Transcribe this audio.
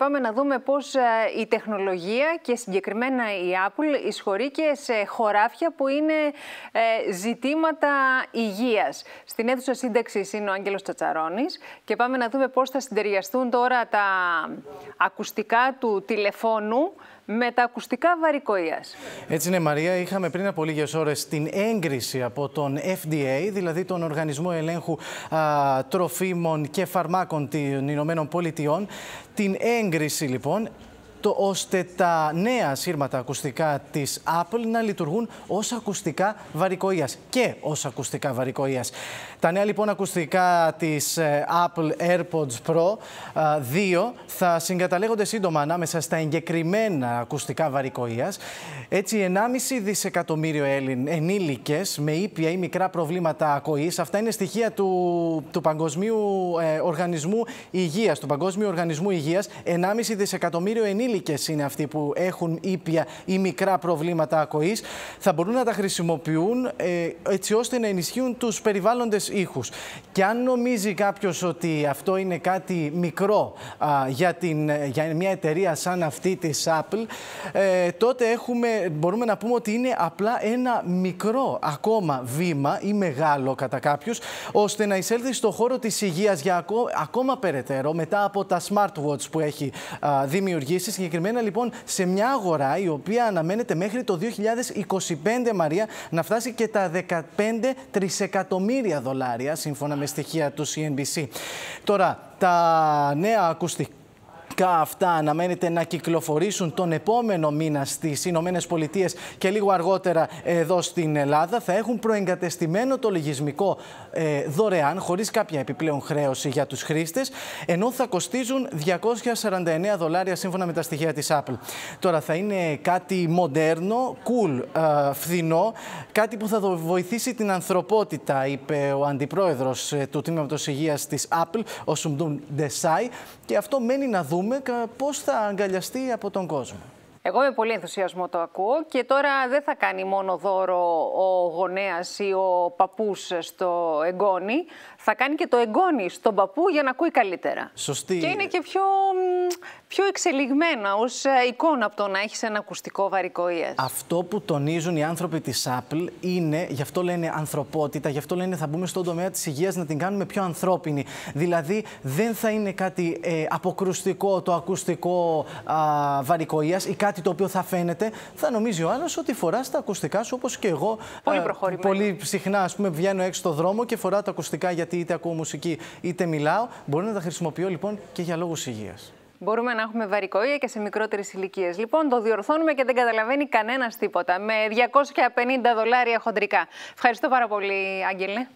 Πάμε να δούμε πώς ε, η τεχνολογία και συγκεκριμένα η Apple εισχωρεί και σε χωράφια που είναι ε, ζητήματα υγείας. Στην αίθουσα σύνταξης είναι ο Άγγελος Τσατσαρώνης και πάμε να δούμε πώς θα συντεριαστούν τώρα τα ακουστικά του τηλεφώνου με τα ακουστικά βαρικοία. Έτσι είναι, Μαρία. Είχαμε πριν από λίγες ώρες την έγκριση από τον FDA, δηλαδή τον Οργανισμό Ελέγχου Τροφίμων και Φαρμάκων των Ηνωμένων Πολιτειών. Την έγκριση, λοιπόν, το ώστε τα νέα σύρματα ακουστικά της Apple να λειτουργούν ως ακουστικά βαρικοίας και ως ακουστικά βαρικοίας. Τα νέα λοιπόν ακουστικά της ε, Apple AirPods Pro 2 ε, θα συγκαταλέγονται σύντομα ανάμεσα στα εγκεκριμένα ακουστικά βαρικοίας. Έτσι 1,5 δισεκατομμύριο Έλλην ενήλικες με ήπια ή μικρά προβλήματα ακοής. Αυτά είναι στοιχεία του, του Παγκοσμίου ε, Οργανισμού Υγείας, του Παγκόσμιου Οργανισμού Υγείας. 1,5 δισεκατομμύριο ενήλικες και είναι αυτοί που έχουν ήπια ή μικρά προβλήματα ακοής, θα μπορούν να τα χρησιμοποιούν ε, έτσι ώστε να ενισχύουν τους περιβάλλοντες ήχους. Και αν νομίζει κάποιος ότι αυτό είναι κάτι μικρό για, την, για μια εταιρεία σαν αυτή της Apple, ε, τότε έχουμε, μπορούμε να πούμε ότι είναι απλά ένα μικρό ακόμα βήμα ή μεγάλο κατά κάποιους, ώστε να εισέλθει στο χώρο της υγείας για ακόμα, περαιτέρω μετά από τα smartwatch που έχει δημιουργήσει συγκεκριμένα λοιπόν σε μια αγορά η οποία αναμένεται μέχρι το 2025 Μαρία να φτάσει και τα 15 τρισεκατομμύρια δολάρια σύμφωνα με στοιχεία του CNBC. Τώρα, τα νέα ακουστικά Κα αυτά αναμένεται να κυκλοφορήσουν τον επόμενο μήνα στις Ηνωμένες Πολιτείες και λίγο αργότερα εδώ στην Ελλάδα. Θα έχουν προεγκατεστημένο το λογισμικό ε, δωρεάν, χωρίς κάποια επιπλέον χρέωση για τους χρήστες, ενώ θα κοστίζουν 249 δολάρια σύμφωνα με τα στοιχεία της Apple. Τώρα θα είναι κάτι μοντέρνο, cool, ε, φθηνό, κάτι που θα βοηθήσει την ανθρωπότητα, είπε ο αντιπρόεδρος ε, του Τμήματος Υγείας της Apple, ο Σουμντούν Ντεσάι, και αυτό μένει να δούμε δούμε πώς θα αγκαλιαστεί από τον κόσμο. Εγώ με πολύ ενθουσιασμό το ακούω και τώρα δεν θα κάνει μόνο δώρο ο γονέας ή ο παππούς στο εγγόνι, θα κάνει και το εγγόνι στον παππού για να ακούει καλύτερα. Σωστή. Και είναι και πιο, πιο εξελιγμένα ως ε, εικόνα από το να έχεις ένα ακουστικό βαρικό Αυτό που τονίζουν οι άνθρωποι της Apple είναι, γι' αυτό λένε ανθρωπότητα, γι' αυτό λένε θα μπούμε στον τομέα της υγείας να την κάνουμε πιο ανθρώπινη. Δηλαδή δεν θα είναι κάτι ε, αποκρουστικό το ακουστικό α, ή κάτι κάτι το οποίο θα φαίνεται, θα νομίζει ο άλλος ότι φορά τα ακουστικά σου όπως και εγώ. Πολύ, προχωρημένο. πολύ συχνά, ας πούμε, βγαίνω έξω το δρόμο και φορά τα ακουστικά γιατί είτε ακούω μουσική είτε μιλάω. Μπορεί να τα χρησιμοποιώ λοιπόν και για λόγους υγείας. Μπορούμε να έχουμε βαρικοία και σε μικρότερες ηλικίες. Λοιπόν, το διορθώνουμε και δεν καταλαβαίνει κανένας τίποτα. Με 250 δολάρια χοντρικά. Ευχαριστώ πάρα πολύ, Άγγελε.